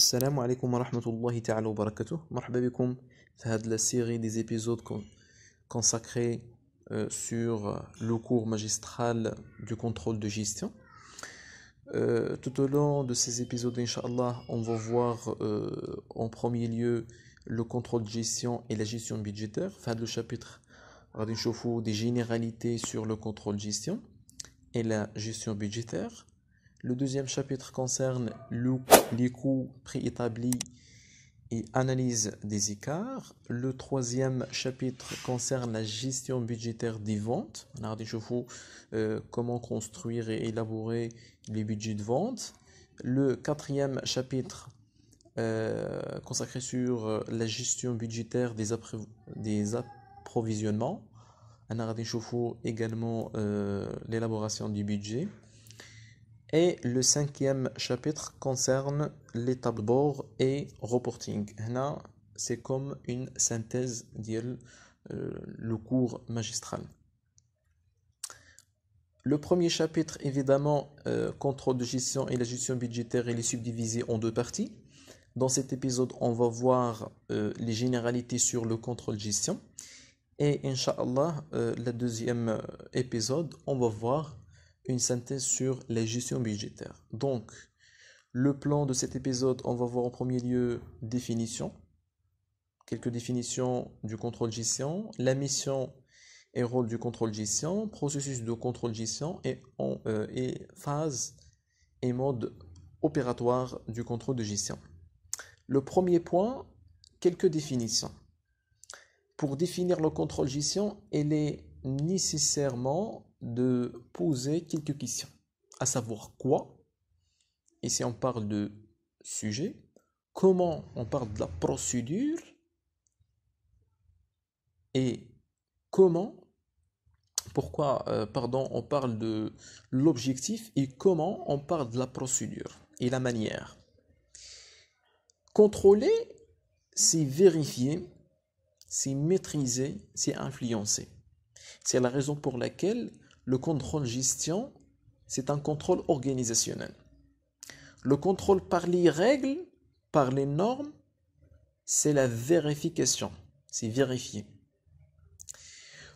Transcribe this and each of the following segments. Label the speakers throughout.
Speaker 1: Assalamu عليكم wa rahmatullahi wa وبركاته مرحبا بكم في هذا des épisodes consacrés euh, sur euh, le cours magistral du contrôle de gestion. Euh, tout au long de ces épisodes, Inch'Allah, on va voir en premier lieu le contrôle de gestion et la gestion budgétaire. Fin le chapitre, des généralités sur le contrôle de gestion et la gestion budgétaire. Le deuxième chapitre concerne les coûts préétablis et analyse des écarts. Le troisième chapitre concerne la gestion budgétaire des ventes. On a déjà comment construire et élaborer les budgets de vente. Le quatrième chapitre euh, consacré sur euh, la gestion budgétaire des, des approvisionnements. On a déjà également euh, l'élaboration du budget. Et le cinquième chapitre concerne l'étape de bord et reporting. c'est comme une synthèse du euh, le cours magistral. Le premier chapitre, évidemment, euh, contrôle de gestion et la gestion budgétaire, et est subdivisé en deux parties. Dans cet épisode, on va voir euh, les généralités sur le contrôle de gestion. Et Inch'Allah, le deuxième épisode, on va voir une synthèse sur la gestion budgétaire. Donc, le plan de cet épisode, on va voir en premier lieu définition, quelques définitions du contrôle gestion, la mission et rôle du contrôle gestion, processus de contrôle gestion et, euh, et phase et mode opératoire du contrôle de gestion. Le premier point, quelques définitions. Pour définir le contrôle gestion, elle est nécessairement de poser quelques questions, à savoir quoi, et si on parle de sujet, comment on parle de la procédure, et comment, pourquoi, euh, pardon, on parle de l'objectif, et comment on parle de la procédure, et la manière. Contrôler, c'est vérifier, c'est maîtriser, c'est influencer. C'est la raison pour laquelle le contrôle gestion, c'est un contrôle organisationnel. Le contrôle par les règles, par les normes, c'est la vérification, c'est vérifier.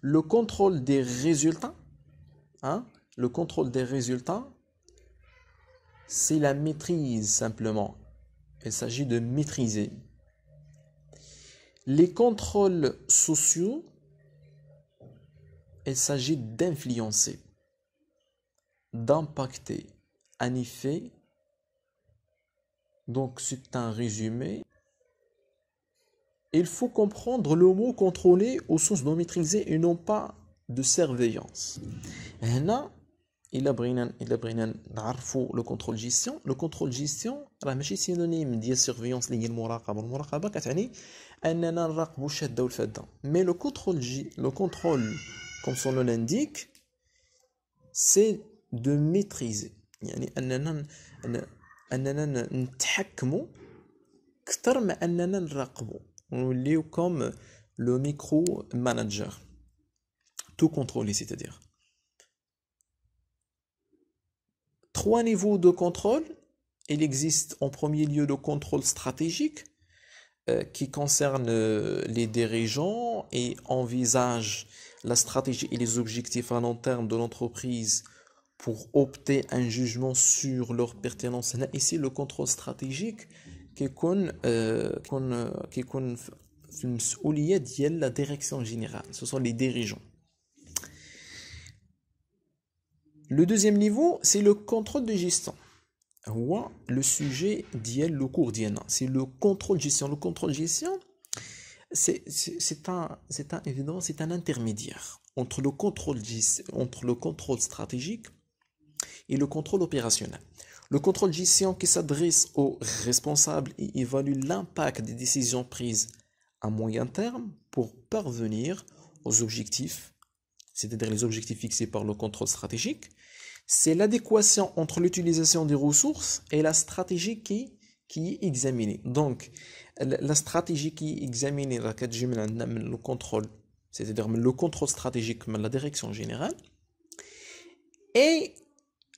Speaker 1: Le contrôle des résultats, hein, le contrôle des résultats, c'est la maîtrise simplement. Il s'agit de maîtriser. Les contrôles sociaux, il s'agit d'influencer, d'impacter en effet. Donc c'est un résumé. Il faut comprendre le mot contrôler au sens de maîtriser et non pas de surveillance. Là, il a le contrôle gestion. Le contrôle gestion, la machine synonyme de surveillance, اللي le المراقبه المراقبه كتعني اننا نراقبوا الشاده Mais le contrôle, le contrôle comme son nom l'indique, c'est de maîtriser. يعني le un نتحكموا On ما lit comme le micro-manager, tout c'est-à-dire. Trois niveaux de contrôle. Il existe en premier lieu le contrôle stratégique, euh, qui concerne euh, les dirigeants et envisage la stratégie et les objectifs à long terme de l'entreprise pour opter un jugement sur leur pertinence. c'est le contrôle stratégique qui est euh, la direction générale. Ce sont les dirigeants. Le deuxième niveau, c'est le contrôle de gestion le sujet le cours C'est le contrôle gestion. Le contrôle gestion, c'est un, un, un intermédiaire entre le, contrôle, entre le contrôle stratégique et le contrôle opérationnel. Le contrôle gestion qui s'adresse aux responsables et évalue l'impact des décisions prises à moyen terme pour parvenir aux objectifs, c'est-à-dire les objectifs fixés par le contrôle stratégique, c'est l'adéquation entre l'utilisation des ressources et la stratégie qui, qui est examinée. Donc, la stratégie qui est examinée, le contrôle, c'est-à-dire le contrôle stratégique, la direction générale, et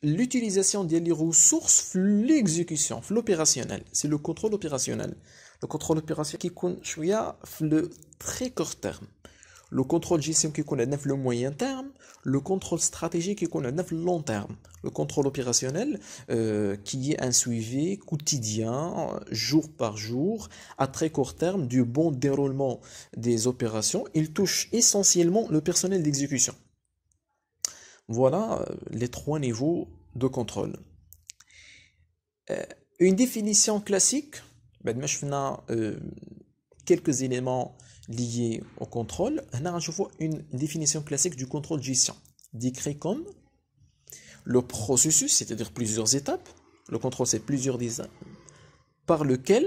Speaker 1: l'utilisation des ressources, l'exécution, l'opérationnel. C'est le contrôle opérationnel. Le contrôle opérationnel qui compte le très court terme. Le contrôle gestion qui connaît le moyen terme le contrôle stratégique qu'on a le long terme, le contrôle opérationnel euh, qui est un suivi quotidien, jour par jour, à très court terme du bon déroulement des opérations. Il touche essentiellement le personnel d'exécution. Voilà euh, les trois niveaux de contrôle. Euh, une définition classique, ben, quelques éléments lié au contrôle, on a une définition classique du contrôle gestion, décrit comme le processus, c'est-à-dire plusieurs étapes, le contrôle c'est plusieurs étapes, par lequel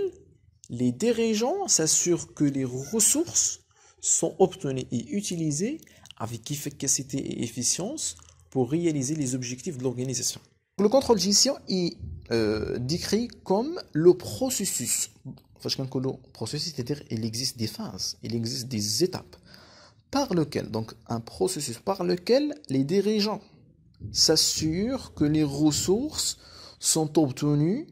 Speaker 1: les dirigeants s'assurent que les ressources sont obtenues et utilisées avec efficacité et efficience pour réaliser les objectifs de l'organisation. Le contrôle gestion est euh, décrit comme le processus processus, c'est-à-dire il existe des phases, il existe des étapes par lequel, donc un processus par lequel les dirigeants s'assurent que les ressources sont obtenues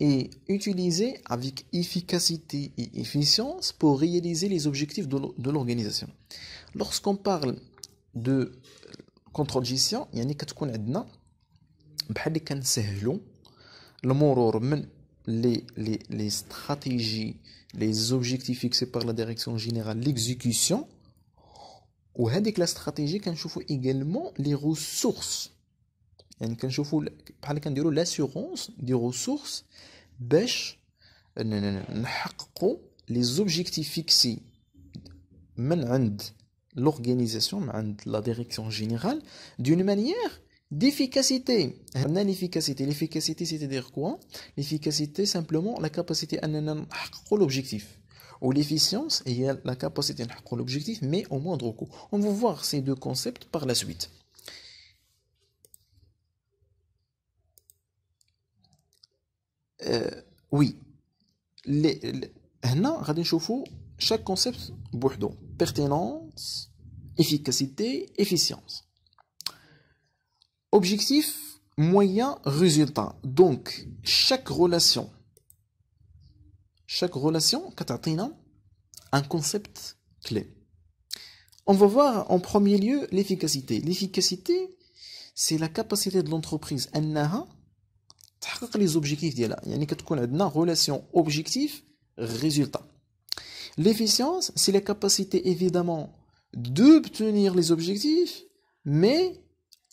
Speaker 1: et utilisées avec efficacité et efficience pour réaliser les objectifs de l'organisation. Lorsqu'on parle de contrôle gestion, il y a une les, les, stratégies, les objectifs fixés par la direction générale, l'exécution, ou avec la stratégie, qu'on trouve également les ressources. l'assurance des ressources كنديروا l'assurance des ressources, باش objectifs l'organisation, la direction générale, d'une manière d'efficacité. L'efficacité, l'efficacité c'est-à-dire quoi L'efficacité simplement la capacité à l'objectif. Ou l'efficience est la capacité à l'objectif mais au moindre coût. On va voir ces deux concepts par la suite. Euh, oui. Les, les, chaque concept, pertinence, efficacité, efficience. Objectif, moyen, résultat. Donc, chaque relation, chaque relation, un concept clé. On va voir en premier lieu l'efficacité. L'efficacité, c'est la capacité de l'entreprise à les objectifs Il y a une relation objectif-résultat. L'efficience, c'est la capacité évidemment d'obtenir les objectifs, mais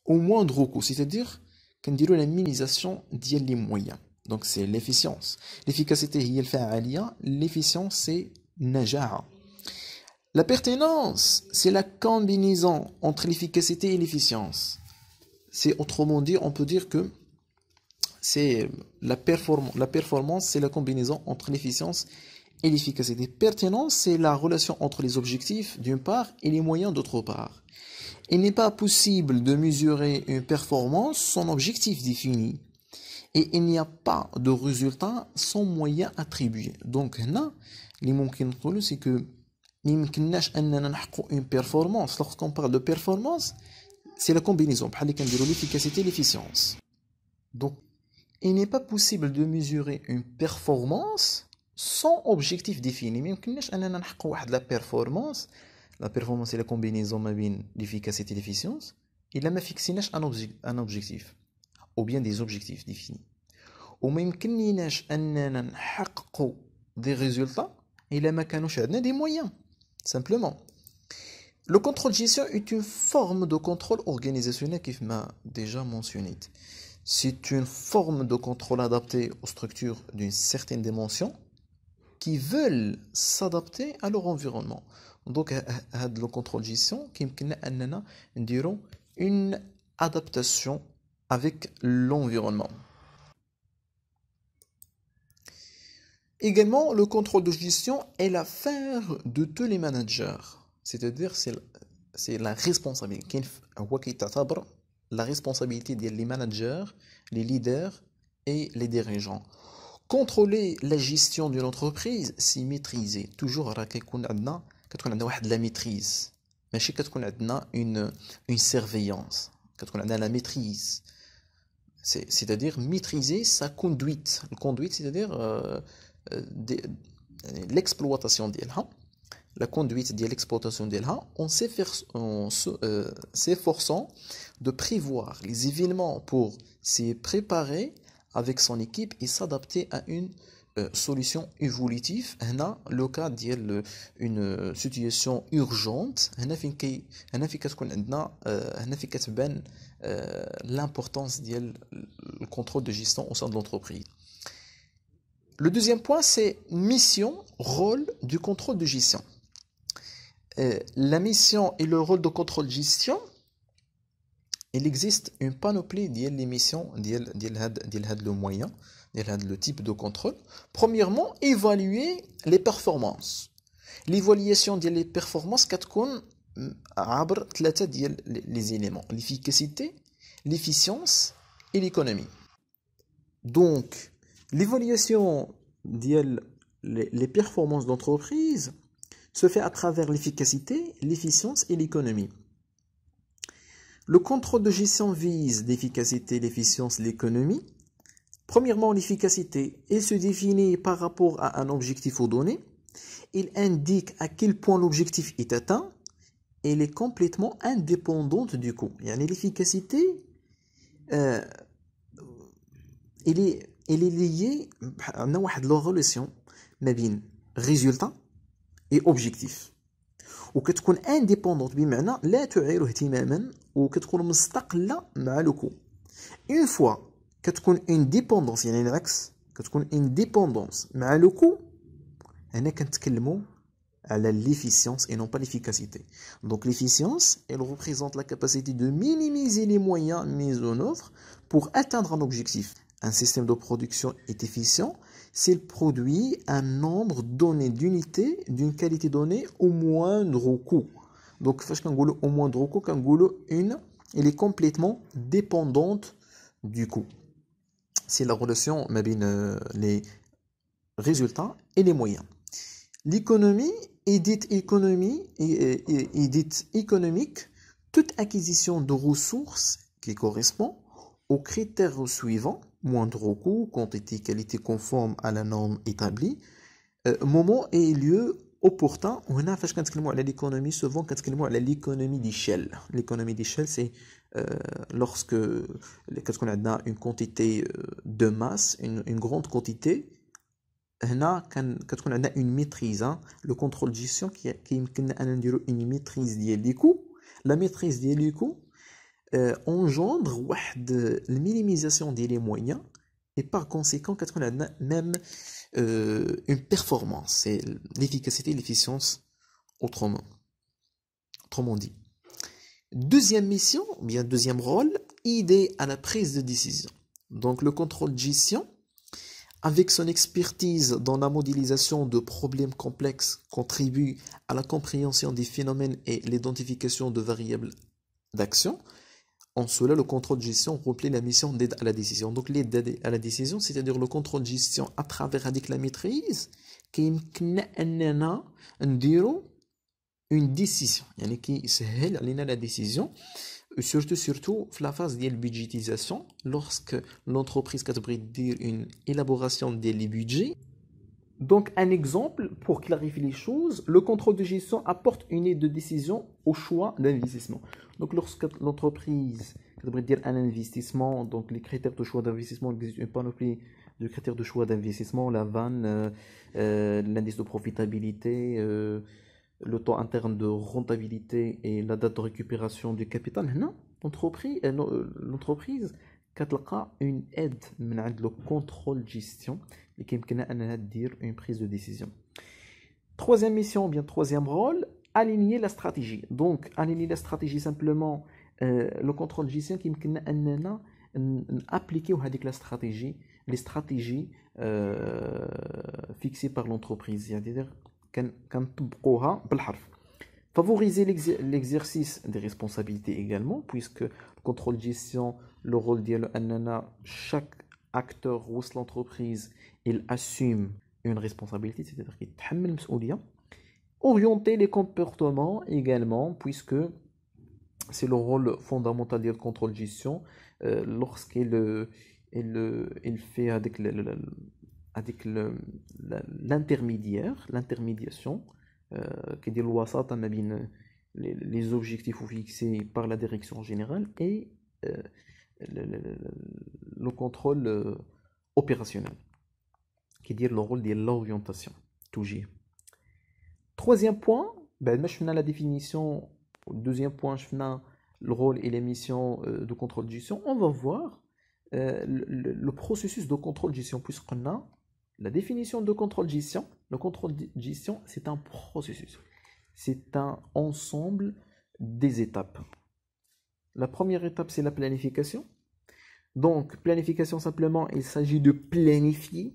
Speaker 1: au moindre coût, c'est-à-dire qu'on la la minimisation ديال لي moyens l'efficience l'efficience. l'efficience l'efficacité هي l'efficience l'efficience c'est النجاعه La pertinence, c'est la combinaison entre l'efficacité et l'efficience. C'est autrement dit, on peut dire que c'est la, perform la performance, c'est la combinaison entre l'efficience et l'efficacité. Pertinence, c'est la relation entre les objectifs d'une part et les moyens d'autre part. Il n'est pas possible de mesurer une performance sans objectif défini. Et il n'y a pas de résultat sans moyen attribué. Donc, là, c'est que une performance. Lorsqu'on parle de performance, c'est la combinaison. L'efficacité et l'efficience. Donc, il n'est pas possible de mesurer une performance sans objectif défini. La performance, la performance et la combinaison l'efficacité et l'efficience, il a fixé un objectif, ou bien des objectifs définis. Ou même des résultats, il a a des moyens, simplement. Le contrôle de gestion est une forme de contrôle organisationnel qui m'a déjà mentionné. C'est une forme de contrôle adaptée aux structures d'une certaine dimension qui veulent s'adapter à leur environnement. Donc, euh, euh, euh, le contrôle gestion qui nous une adaptation avec l'environnement. Également, le contrôle de gestion est l'affaire de tous les managers. C'est-à-dire, c'est la responsabilité. La responsabilité des managers, les leaders et les dirigeants. Contrôler la gestion d'une entreprise, c'est maîtriser. Toujours, a كتكون عندنا واحد لا ميتريز ماشي كتكون عندنا une surveillance, quand كتكون عندنا la maîtrise, c'est-à-dire maîtriser sa conduite la conduite c'est-à-dire euh, euh, euh l'exploitation ديالها la conduite de l'exploitation d'Elha en euh, s'efforçant de prévoir les événements pour s'y préparer avec son équipe et s'adapter à une euh, solution évolutive هنا لو كا ديال اون urgente اورجونت هنا فين كي هنا فين كتكون عندنا هنا كتبان l'importance ديال contrôle de gestion au sein de l'entreprise Le deuxième point, c'est mission, rôle du contrôle de gestion. Euh, la mission et le rôle de contrôle de gestion, il existe une panoplie les missions, des le moyen le type de contrôle. Premièrement, évaluer les performances. L'évaluation des performances, quatre عبر euh, les éléments l'efficacité, l'efficience et l'économie. Donc, l'évaluation des performances d'entreprise se fait à travers l'efficacité, l'efficience et l'économie. Le contrôle de gestion vise l'efficacité, l'efficience, l'économie Premièrement, l'efficacité. elle se définit par rapport à un objectif donné. Il indique à quel point l'objectif est atteint. Et elle est complètement indépendante du coût. l'efficacité, euh, elle, est, est liée à une relation entre résultat et objectif. وكتكون انديبوندونت بمعنى لا تعير ou وكتكون tu مع Une y dépendance ديبوندونس يعني العكس mais à le coût, elle كو mot à la l'efficience et non pas l'efficacité. Donc l'efficience, elle représente la capacité de minimiser les moyens mis en œuvre pour atteindre un objectif. Un système de production est efficient s'il produit un nombre donné d'unités d'une qualité donnée au moindre coût. Donc, au moindre coût, une, elle est complètement dépendante du coût c'est la relation euh, les résultats et les moyens. L'économie est dite économie et, et, économique toute acquisition de ressources qui correspond aux critères suivants moindre coût, quantité, qualité conforme à la norme établie, euh, moment et lieu opportun. On a fait l'économie souvent, l'économie d'échelle. L'économie d'échelle, c'est euh, lorsque l'on a une quantité euh, de masse une, grande quantité on a une maîtrise hein, le contrôle de gestion qui est une maîtrise des coûts la maîtrise des coûts euh, engendre une minimisation des moyens et par conséquent a même une performance c'est l'efficacité l'efficience autrement autrement dit Deuxième mission, ou bien deuxième rôle, idée à la prise de décision. Donc le contrôle de gestion, avec son expertise dans la modélisation de problèmes complexes, contribue à la compréhension des phénomènes et l'identification de variables d'action. En cela, le contrôle de gestion remplit la mission d'aide à la décision. Donc l'aide à la décision, c'est-à-dire le contrôle de gestion à travers la maîtrise, qui nous une décision يعني elle est علينا la décision surtout surtout la phase de budgétisation lorsque l'entreprise كتبغي dire une élaboration des budgets donc un exemple pour clarifier les choses le contrôle de gestion apporte une aide de décision au choix d'investissement donc lorsque l'entreprise كتبغي dire un investissement donc les critères de choix d'investissement une panoplie de critères de choix d'investissement la vanne euh, euh, l'indice de profitabilité euh, le taux interne de rentabilité et la date de récupération du capital, hein, l'entreprise a euh, euh, une aide le contrôle gestion et qui peut dire une prise de décision. Troisième mission, bien troisième rôle, aligner la stratégie. Donc, aligner la stratégie simplement, euh, le contrôle gestion qui peut appliquer la stratégie, les stratégies fixées par l'entreprise. cest à Favoriser l'exercice des responsabilités également, puisque le contrôle de gestion, le rôle de chaque acteur ou l'entreprise, il assume une responsabilité, c'est-à-dire qu'il très bien. Orienter les comportements également, puisque c'est le rôle fondamental du contrôle de gestion euh, lorsqu'il euh, euh, il fait avec avec l'intermédiaire, l'intermédiation, euh, qui dit le les objectifs fixés par la direction générale et euh, le, le, le, contrôle euh, opérationnel, qui est le rôle de l'orientation, Troisième point, ben, je la définition, deuxième point, je le rôle et les missions de contrôle de gestion, on va voir le, le, processus de contrôle de gestion, puisqu'on a la définition de contrôle gestion, le contrôle gestion, c'est un processus. C'est un ensemble des étapes. La première étape, c'est la planification. Donc, planification simplement, il s'agit de planifier.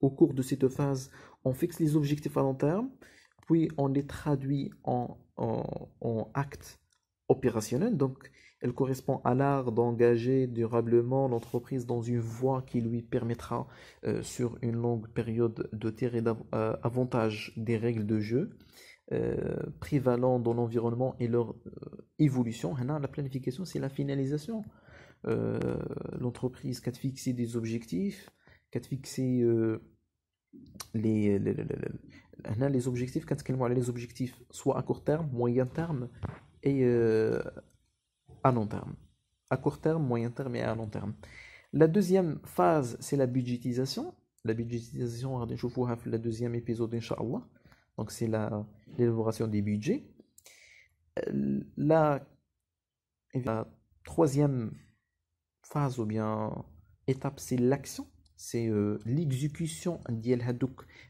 Speaker 1: Au cours de cette phase, on fixe les objectifs à long terme, puis on les traduit en, en, en actes opérationnels. Donc, correspond à l'art d'engager durablement l'entreprise dans une voie qui lui permettra, euh, sur une longue période, de tirer davantage euh, avantage des règles de jeu euh, prévalant dans l'environnement et leur évolution. Hein, la planification, c'est la finalisation. l'entreprise qu'a fixé des objectifs, qu'a fixé les, les, les, hein, les objectifs, qu'a les objectifs soit à court terme, moyen terme et à long terme. À court terme, moyen terme et à long terme. La deuxième phase, c'est la budgétisation. La budgétisation, on va le deuxième épisode, Inch'Allah. Donc, c'est l'élaboration des budgets. La, troisième phase ou bien étape, c'est l'action. C'est euh, l'exécution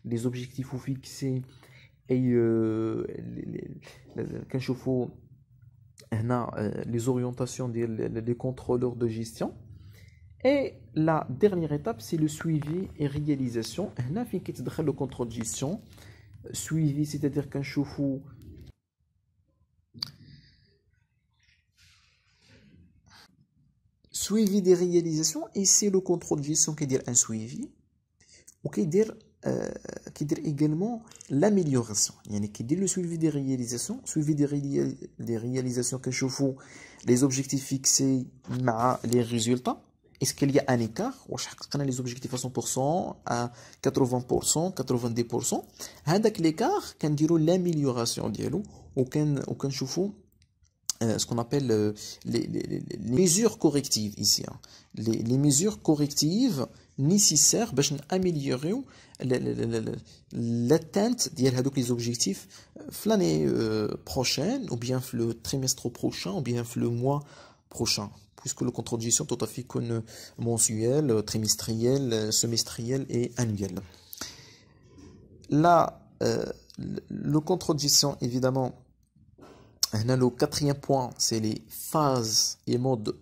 Speaker 1: des objectifs fixés et euh, les, les, euh, les orientations des contrôleurs de gestion. Et la dernière étape, c'est le suivi et réalisation. Là, quitter le contrôle de gestion. Euh, suivi, c'est-à-dire qu'un choufou Suivi des réalisations, et c'est le contrôle de gestion qui dit un suivi, ou euh, qui dit également l'amélioration. a qui dit le suivi des réalisations, suivi des, des réalisations que je les objectifs fixés, les résultats. Est-ce qu'il y a un écart les objectifs à 100%, à 80%, 90%. Avec l'écart, qu'on dirait l'amélioration chauffe euh, ce qu'on appelle euh, les, mesures correctives ici. Hein. Les, mesures correctives nécessaires pour bah, améliorer l'atteinte ديال objectifs euh, l'année euh, prochaine objectifs ou bien le trimestre prochain ou bien le mois prochain puisque le contrôle de gestion tout à fait connu mensuel, trimestriel, semestriel et annuel. Là, euh, le contrôle de gestion, évidemment, le quatrième point, c'est les phases et modes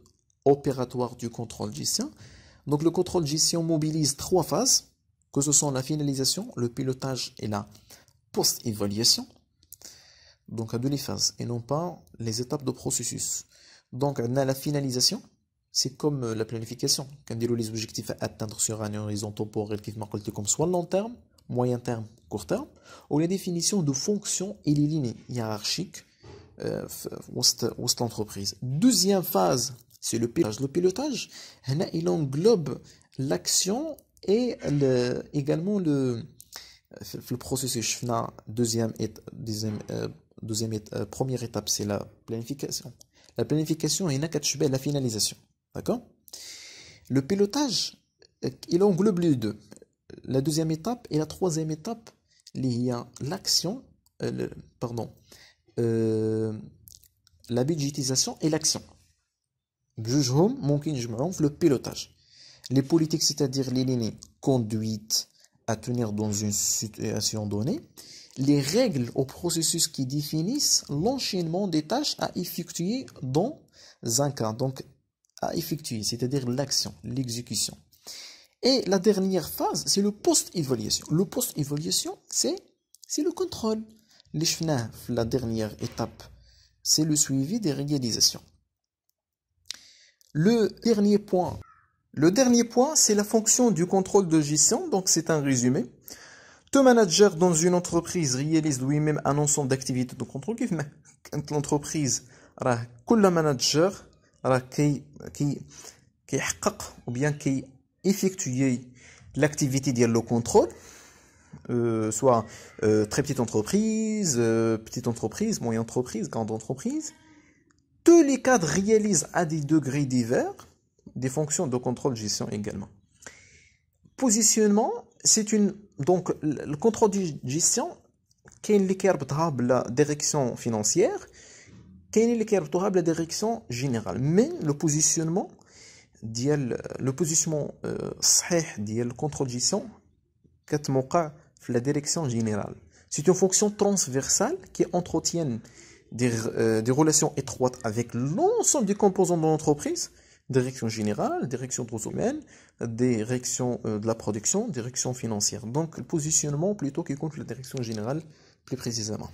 Speaker 1: opératoires du contrôle de gestion. Donc, le contrôle de gestion mobilise trois phases que ce soit la finalisation, le pilotage et la post-évaluation. Donc à deux les phases et non pas les étapes de processus. Donc on a la finalisation, c'est comme la planification. Quand on les objectifs à atteindre sur un horizon temporel qui est comme soit long terme, moyen terme, court terme, ou la définition de fonctions et les lignes hiérarchiques euh, cette entreprise. Deuxième phase, c'est le pilotage. Le pilotage, il englobe l'action et le, également, le, le processus, deuxième, deuxième, euh, deuxième, euh, première étape, c'est la planification. La planification est la finalisation. D'accord Le pilotage, euh, il englobe les deux. La deuxième étape et la troisième étape, il y a l'action, pardon, la budgétisation et l'action. le pilotage. Les politiques, c'est-à-dire les lignes conduites à tenir dans une situation donnée, les règles au processus qui définissent l'enchaînement des tâches à effectuer dans un cas, donc à effectuer, c'est-à-dire l'action, l'exécution. Et la dernière phase, c'est le post-évaluation. Le post-évaluation, c'est le contrôle. Les la dernière étape, c'est le suivi des réalisations. Le dernier point le dernier point, c'est la fonction du contrôle de gestion, donc c'est un résumé. Tout manager dans une entreprise réalise lui-même un ensemble d'activités de contrôle. Quand l'entreprise, tout manager qui, qui, qui ou bien qui effectue l'activité de contrôle, euh, soit euh, très petite entreprise, euh, petite entreprise, moyenne entreprise, grande entreprise, tous les cadres réalisent à des degrés divers des fonctions de contrôle-gestion également. Positionnement, c'est une. Donc, le contrôle-gestion, qui est de la direction financière, qui est de la direction générale. Mais le positionnement, le positionnement euh, le contrôle-gestion, la direction générale. C'est une fonction transversale qui entretient des, euh, des relations étroites avec l'ensemble des composants de l'entreprise direction générale, direction de direction euh, de la production, direction financière. Donc, le positionnement plutôt que contre la direction générale plus précisément.